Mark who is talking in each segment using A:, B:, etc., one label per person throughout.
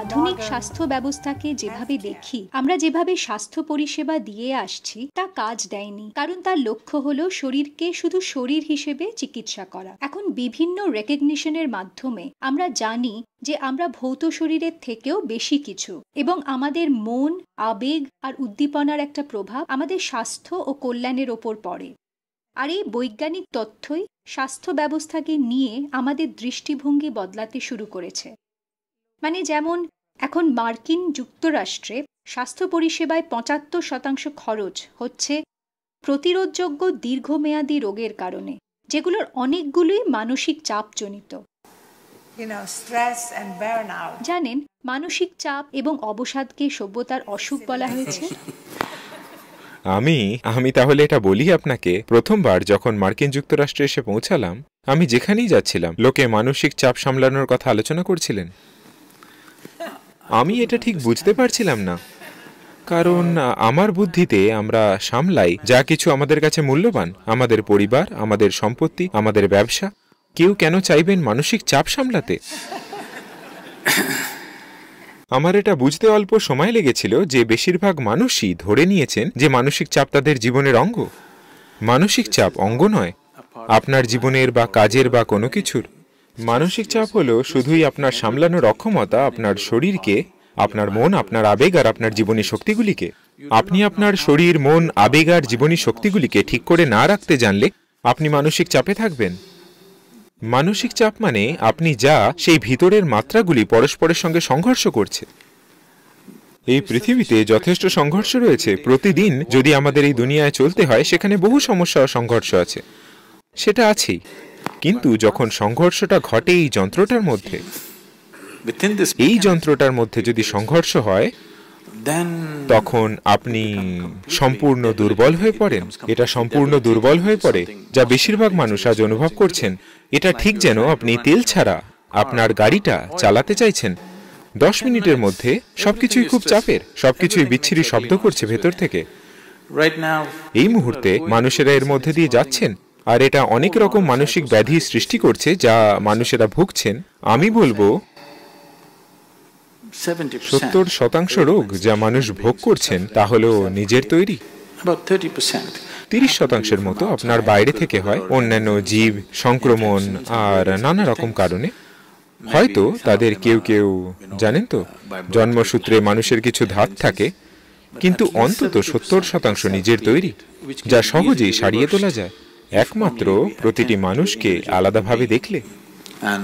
A: আধুনিক স্বাস্থ্য ব্যবস্থাকে যেভাবে দেখি আমরা যেভাবে স্বাস্থ্য পরিষেবা দিয়ে আসছি তা কাজ দেয়নি কারণ তার লক্ষ্য হল শরীরকে শুধু শরীর হিসেবে চিকিৎসা করা এখন বিভিন্ন রেকগনিশনের মাধ্যমে আমরা জানি যে আমরা ভৌত শরীরের থেকেও বেশি কিছু এবং আমাদের মন আবেগ আর উদ্দীপনার একটা প্রভাব আমাদের স্বাস্থ্য ও কল্যাণের ওপর পড়ে আর এই বৈজ্ঞানিক তথ্যই স্বাস্থ্য ব্যবস্থাকে নিয়ে আমাদের দৃষ্টিভঙ্গি বদলাতে শুরু করেছে মানে যেমন এখন মার্কিন যুক্তরাষ্ট্রে স্বাস্থ্য পরিষেবায় পঁচাত্তর শতাংশ খরচ হচ্ছে প্রতিরোধযোগ্য দীর্ঘমেয়াদী রোগের কারণে যেগুলোর অনেকগুলোই মানসিক চাপজনিত জানেন মানসিক চাপ এবং অবসাদকে সভ্যতার অসুখ বলা হয়েছে
B: আমি আমি তাহলে এটা বলি আপনাকে প্রথমবার যখন মার্কিন যুক্তরাষ্ট্রে এসে পৌঁছালাম আমি যেখানেই যাচ্ছিলাম লোকে মানসিক চাপ সামলানোর কথা আলোচনা করছিলেন আমি এটা ঠিক বুঝতে পারছিলাম না কারণ আমার বুদ্ধিতে আমরা সামলাই যা কিছু আমাদের কাছে মূল্যবান আমাদের পরিবার আমাদের সম্পত্তি আমাদের ব্যবসা কেউ কেন চাইবেন মানসিক চাপ সামলাতে আমার এটা বুঝতে অল্প সময় লেগেছিল যে বেশিরভাগ মানুষই ধরে নিয়েছেন যে মানসিক চাপ তাদের জীবনের অঙ্গ মানসিক চাপ অঙ্গ নয় আপনার জীবনের বা কাজের বা কোনো কিছুর মানসিক চাপ হলো শুধুই আপনার সামলানোর অক্ষমতা আপনার শরীরকে আপনার মন আপনার আবেগ আর আপনার জীবনী শক্তিগুলিকে আপনি আপনার শরীর মন আবেগ আর জীবনী শক্তিগুলিকে ঠিক করে না রাখতে জানলে আপনি মানসিক চাপে থাকবেন মানসিক চাপ মানে আপনি যা সেই ভিতরের মাত্রাগুলি পরস্পরের সঙ্গে সংঘর্ষ করছে এই পৃথিবীতে যথেষ্ট সংঘর্ষ রয়েছে প্রতিদিন যদি আমাদের এই দুনিয়ায় চলতে হয় সেখানে বহু সমস্যা ও সংঘর্ষ আছে সেটা আছেই কিন্তু যখন সংঘর্ষটা ঘটে এই যন্ত্রটার মধ্যে এই যন্ত্রটার মধ্যে যদি সংঘর্ষ হয় তখন আপনি সম্পূর্ণ দুর্বল হয়ে পড়েন এটা সম্পূর্ণ দুর্বল হয়ে পড়ে যা বেশিরভাগ মানুষ আজ অনুভব করছেন এটা ঠিক যেন আপনি তেল ছাড়া আপনার গাড়িটা চালাতে চাইছেন দশ মিনিটের মধ্যে সবকিছুই খুব চাপের সবকিছুই বিচ্ছিরি শব্দ করছে ভেতর থেকে এই মুহূর্তে মানুষেরা এর মধ্যে দিয়ে যাচ্ছেন আর এটা অনেক রকম মানসিক ব্যাধি সৃষ্টি করছে যা মানুষেরা ভুগছেন আমি বলবো সত্তর শতাংশ রোগ যা মানুষ ভোগ করছেন তা হলো নিজের তৈরি তিরিশ শতাংশের মতো আপনার বাইরে থেকে হয় অন্যান্য জীব সংক্রমণ আর নানা রকম কারণে হয়তো তাদের কেউ কেউ জানেন তো জন্মসূত্রে মানুষের কিছু ধাত থাকে কিন্তু অন্তত সত্তর শতাংশ নিজের তৈরি যা সহজেই সারিয়ে তোলা যায় একমাত্র প্রতিটি মানুষকে আলাদাভাবে দেখলে uh,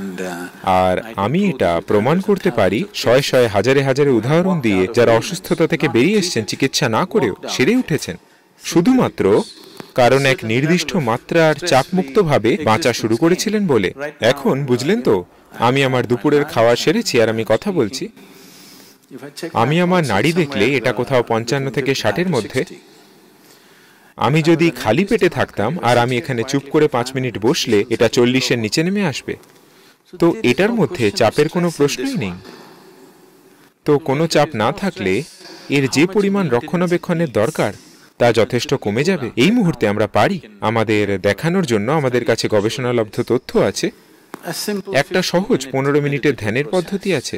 B: আর আমি এটা প্রমাণ করতে পারি শয়ে শয়ে হাজারে হাজারে উদাহরণ দিয়ে যারা অসুস্থতা থেকে বেরিয়ে এসছেন চিকিৎসা না করেও সেরে উঠেছেন শুধুমাত্র কারণ এক নির্দিষ্ট মাত্রার চাপমুক্তভাবে বাঁচা শুরু করেছিলেন বলে এখন বুঝলেন তো আমি আমার দুপুরের খাওয়া সেরেছি আর আমি কথা বলছি আমি আমার নাড়ি দেখলে এটা কোথাও পঞ্চান্ন থেকে ষাটের মধ্যে আমি যদি খালি পেটে থাকতাম আর আমি এখানে চুপ করে পাঁচ মিনিট বসলে এটা চল্লিশের নিচে নেমে আসবে তো এটার মধ্যে চাপের কোনো প্রশ্নই নেই তো কোনো চাপ না থাকলে এর যে পরিমাণ রক্ষণাবেক্ষণের দরকার তা যথেষ্ট কমে যাবে এই মুহূর্তে আমরা পারি আমাদের দেখানোর জন্য আমাদের কাছে গবেষণালব্ধ তথ্য আছে একটা সহজ পনেরো মিনিটের ধ্যানের পদ্ধতি আছে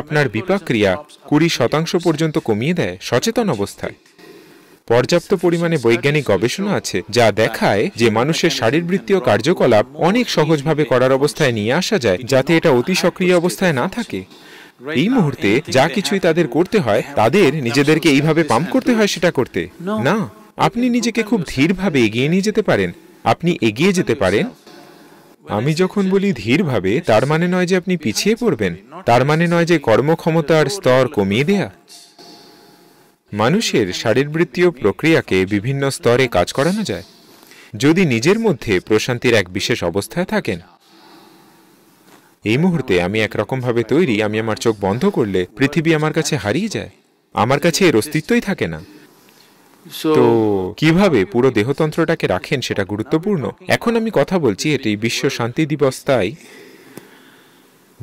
B: আপনার বিপাক ক্রিয়া কুড়ি শতাংশ পর্যন্ত কমিয়ে দেয় সচেতন অবস্থায় পর্যাপ্ত পরিমাণে বৈজ্ঞানিক গবেষণা আছে যা দেখায় যে মানুষের শারীরবৃত্তীয় কার্যকলাপ অনেক সহজভাবে করার অবস্থায় নিয়ে আসা যায় যাতে এটা অতি সক্রিয় অবস্থায় না থাকে এই মুহূর্তে যা কিছুই তাদের করতে হয় তাদের নিজেদেরকে এইভাবে পাম্প করতে হয় সেটা করতে না আপনি নিজেকে খুব ধীরভাবে এগিয়ে নিয়ে যেতে পারেন আপনি এগিয়ে যেতে পারেন আমি যখন বলি ধীরভাবে তার মানে নয় যে আপনি পিছিয়ে পড়বেন তার মানে নয় যে কর্মক্ষমতার স্তর কমিয়ে দেয়া মানুষের শারীরবৃত্তীয় প্রক্রিয়াকে বিভিন্ন স্তরে কাজ করানো যায় যদি নিজের মধ্যে প্রশান্তির এক বিশেষ অবস্থায় থাকেন এই মুহূর্তে আমি একরকমভাবে তৈরি আমি আমার চোখ বন্ধ করলে পৃথিবী আমার কাছে হারিয়ে যায় আমার কাছে এর অস্তিত্বই থাকে না তো কিভাবে পুরো দেহতন্ত্রটাকে রাখেন সেটা গুরুত্বপূর্ণ এখন আমি কথা বলছি এটি বিশ্ব শান্তি দিবস তাই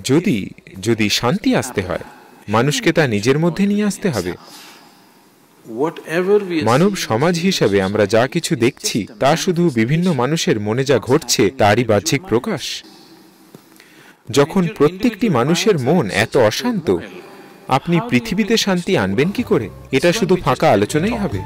B: যদি যদি শান্তি আসতে হয় মানুষকে তা নিজের মধ্যে নিয়ে আসতে হবে মানব সমাজ হিসাবে আমরা যা কিছু দেখছি তা শুধু বিভিন্ন মানুষের মনে যা ঘটছে তারই বাহ্যিক প্রকাশ যখন প্রত্যেকটি মানুষের মন এত অশান্ত আপনি পৃথিবীতে শান্তি আনবেন কি করে এটা শুধু ফাঁকা আলোচনাই হবে